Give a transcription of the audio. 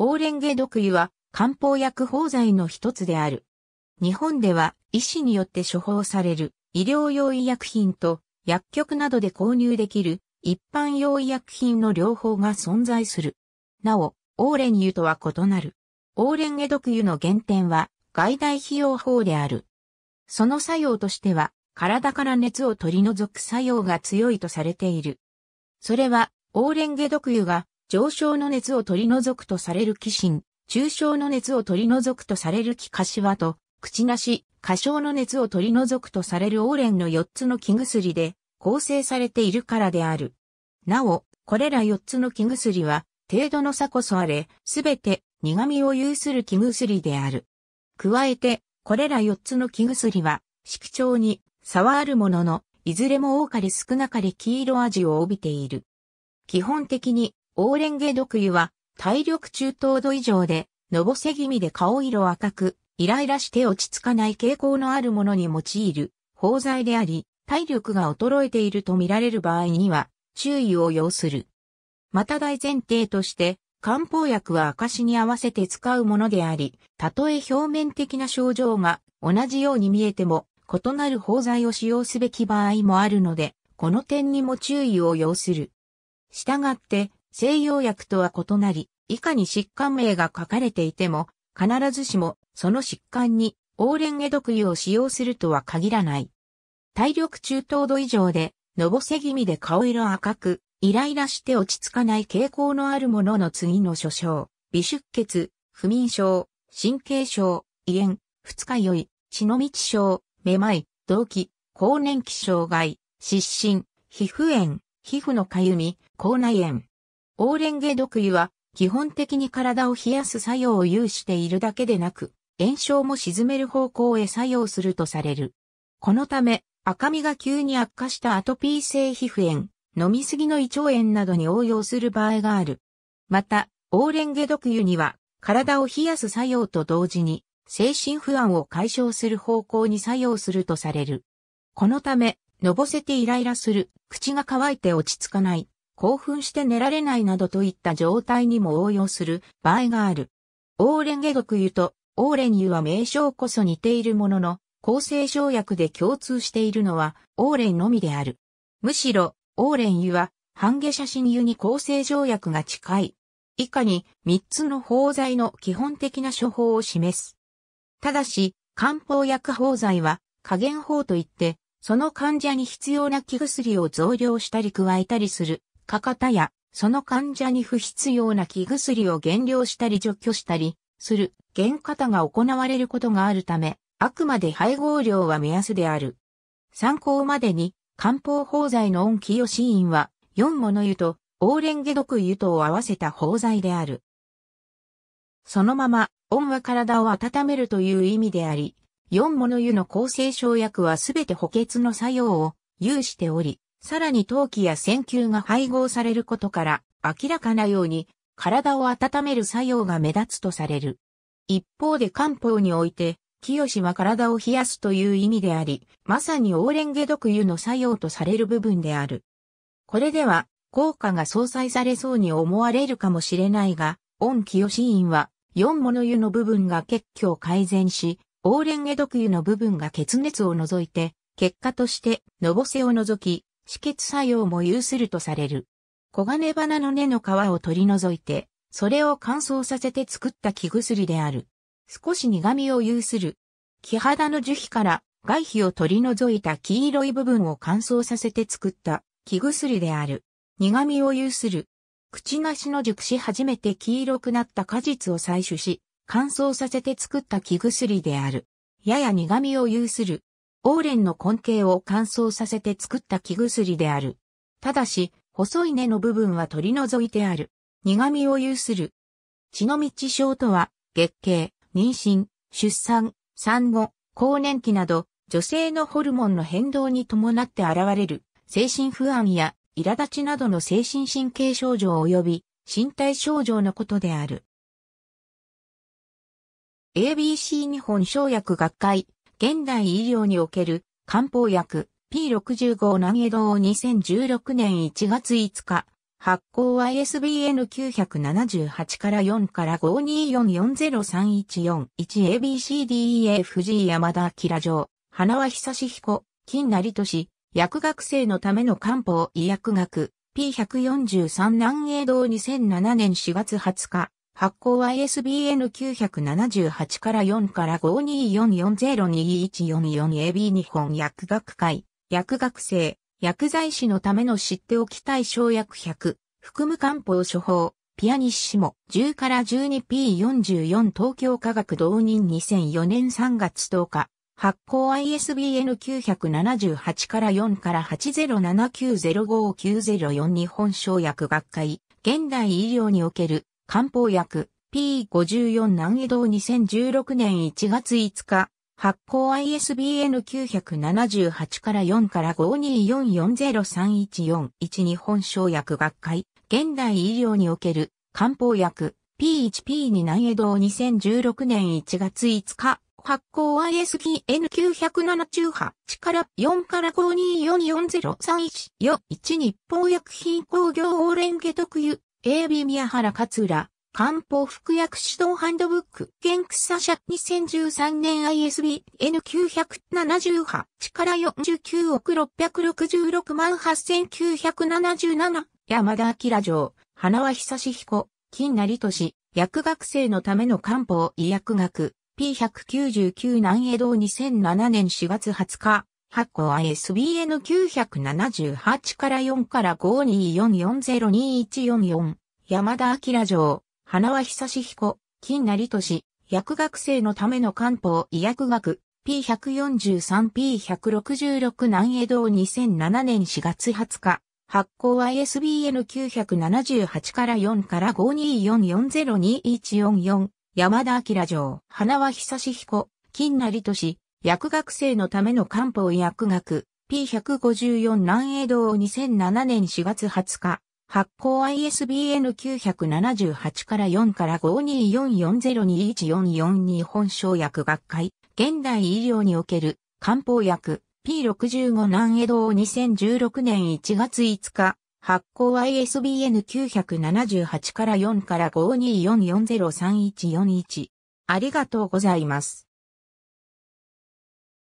オーレンゲ毒油は漢方薬法剤の一つである。日本では医師によって処方される医療用医薬品と薬局などで購入できる一般用医薬品の両方が存在する。なお、オーレン油とは異なる。オーレンゲ毒油の原点は外来費用法である。その作用としては体から熱を取り除く作用が強いとされている。それは、オーレンゲ毒油が上昇の熱を取り除くとされる気心、中昇の熱を取り除くとされる気柏と、口なし、過小の熱を取り除くとされるオーレンの4つの気薬で構成されているからである。なお、これら4つの気薬は、程度の差こそあれ、すべて苦味を有する気薬である。加えて、これら4つの気薬は、色調に差はあるものの、いずれも多かれ少なかれ黄色味を帯びている。基本的にオーレンゲ毒湯は、体力中等度以上で、のぼせ気味で顔色赤く、イライラして落ち着かない傾向のあるものに用いる、包材であり、体力が衰えていると見られる場合には、注意を要する。また大前提として、漢方薬は証に合わせて使うものであり、たとえ表面的な症状が同じように見えても、異なる包材を使用すべき場合もあるので、この点にも注意を要する。したがって、西洋薬とは異なり、以下に疾患名が書かれていても、必ずしもその疾患にオーレンゲ毒油を使用するとは限らない。体力中等度以上で、のぼせ気味で顔色赤く、イライラして落ち着かない傾向のあるものの次の所症、微出血、不眠症、神経症、胃炎、二日酔い、血の道症、めまい、動悸、更年期障害、失神、皮膚炎、皮膚のかゆみ、口内炎。オーレンゲ毒湯は、基本的に体を冷やす作用を有しているだけでなく、炎症も沈める方向へ作用するとされる。このため、赤みが急に悪化したアトピー性皮膚炎、飲みすぎの胃腸炎などに応用する場合がある。また、オーレンゲ毒湯には、体を冷やす作用と同時に、精神不安を解消する方向に作用するとされる。このため、のぼせてイライラする、口が乾いて落ち着かない、興奮して寝られないなどといった状態にも応用する場合がある。オーレンゲ毒湯とオーレン湯は名称こそ似ているものの、構生条約で共通しているのはオーレンのみである。むしろ、オーレン湯は、半下写真湯に構生条約が近い。以下に3つの包材の基本的な処方を示す。ただし、漢方薬包材は加減法といって、その患者に必要な気薬を増量したり加えたりするかかたや、その患者に不必要な気薬を減量したり除去したり、する、減肩が行われることがあるため、あくまで配合量は目安である。参考までに、漢方法剤の恩清死因は、四もの湯と、オーレンゲ毒湯とを合わせた法剤である。そのまま、恩は体を温めるという意味であり、四もの湯の抗生生薬はすべて補欠の作用を有しており、さらに陶器や線球が配合されることから、明らかなように、体を温める作用が目立つとされる。一方で漢方において、清は体を冷やすという意味であり、まさにオーレンゲ毒湯の作用とされる部分である。これでは、効果が相殺されそうに思われるかもしれないが、恩清院は、四もの湯の部分が血虚を改善し、オーレンゲ毒湯の部分が血熱を除いて、結果として、のぼせを除き、止血作用も有するとされる。黄金花の根の皮を取り除いて、それを乾燥させて作った木薬である。少し苦味を有する。木肌の樹皮から外皮を取り除いた黄色い部分を乾燥させて作った木薬である。苦味を有する。口なしの熟し始めて黄色くなった果実を採取し、乾燥させて作った木薬である。やや苦味を有する。オーレンの根茎を乾燥させて作った木薬である。ただし、細い根の部分は取り除いてある。苦味を有する。血の道症とは、月経、妊娠、出産、産後、更年期など、女性のホルモンの変動に伴って現れる、精神不安や苛立ちなどの精神神経症状及び身体症状のことである。ABC 日本生薬学会現代医療における漢方薬 P65 南江堂を2016年1月5日、発行 ISBN 978から4から 524403141ABCDEFG 山田明城、花輪久彦、金成俊、薬学生のための漢方医薬学 P143 南江堂2007年4月20日、発行 ISBN 978から4から5 2 4 4 0 2 1 4 4 a b 日本薬学会、薬学生、薬剤師のための知っておきたい小薬100、含む漢方処方、ピアニッシモ、10から 12P44 東京科学導任2004年3月10日、発行 ISBN 978から4から80790590日本小薬学会、現代医療における漢方薬 P54 南移動2016年1月5日発行 ISBN 978から4から524403141日本生薬学会現代医療における漢方薬 P1P2 南江堂2016年1月5日発行 ISBN978 から4から524403141日本薬品工業オーレンゲ特有 AB 宮原勝浦、漢方服薬指導ハンドブック、元草社2013年 ISBN 978から49億666万8977山田明城、花輪久志彦、金成都市、薬学生のための漢方医薬学、P199 南江堂2007年4月20日、発行 ISBN 978から4から52440214山田明城、花輪久志彦、金成俊、薬学生のための漢方医薬学、P143P166 南江道2007年4月20日、発行 ISBN 978から4から52440214山田明城、花輪久志彦、金成俊、薬学生のための漢方薬学 P154 南栄堂2007年4月20日発行 ISBN 978から4から5244021442日本省薬学会現代医療における漢方薬 P65 南江堂2016年1月5日発行 ISBN 978から4から5244031441ありがとうございます。